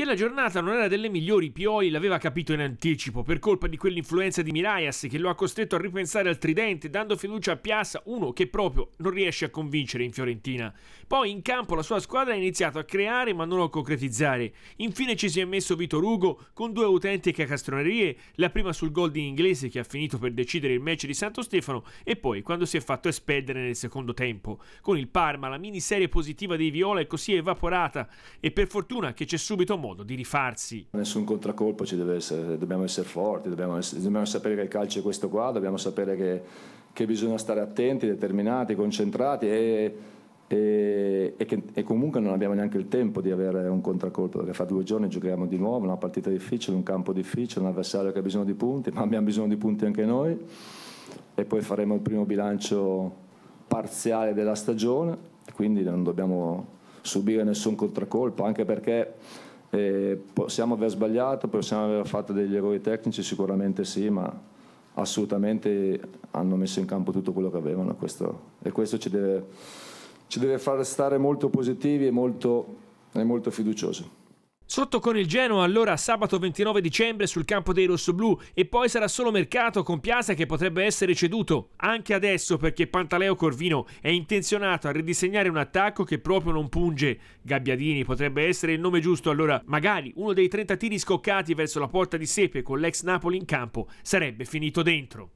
che la giornata non era delle migliori, Pioi l'aveva capito in anticipo per colpa di quell'influenza di Miraias che lo ha costretto a ripensare al tridente, dando fiducia a Piazza, uno che proprio non riesce a convincere in Fiorentina. Poi in campo la sua squadra ha iniziato a creare ma non a concretizzare. Infine ci si è messo Vito Rugo con due autentiche castronerie, la prima sul gol di Inglese che ha finito per decidere il match di Santo Stefano e poi quando si è fatto espedere nel secondo tempo. Con il Parma la miniserie positiva dei Viola è così evaporata e per fortuna che c'è subito Mo modo di rifarsi. Nessun contraccolpo ci deve essere, dobbiamo essere forti, dobbiamo, essere, dobbiamo sapere che il calcio è questo qua, dobbiamo sapere che, che bisogna stare attenti, determinati, concentrati e, e, e, che, e, comunque non abbiamo neanche il tempo di avere un contraccolpo perché fa due giorni giochiamo di nuovo una partita difficile, un campo difficile, un avversario che ha bisogno di punti, ma abbiamo bisogno di punti anche noi e poi faremo il primo bilancio parziale della stagione, quindi non dobbiamo subire nessun contraccolpo, anche perché eh, possiamo aver sbagliato, possiamo aver fatto degli errori tecnici, sicuramente sì, ma assolutamente hanno messo in campo tutto quello che avevano questo, e questo ci deve, ci deve far stare molto positivi e molto, e molto fiduciosi. Sotto con il Genoa allora sabato 29 dicembre sul campo dei rossoblù e poi sarà solo mercato con Piazza che potrebbe essere ceduto. Anche adesso perché Pantaleo Corvino è intenzionato a ridisegnare un attacco che proprio non punge. Gabbiadini potrebbe essere il nome giusto allora. Magari uno dei 30 tiri scoccati verso la porta di Sepe con l'ex Napoli in campo sarebbe finito dentro.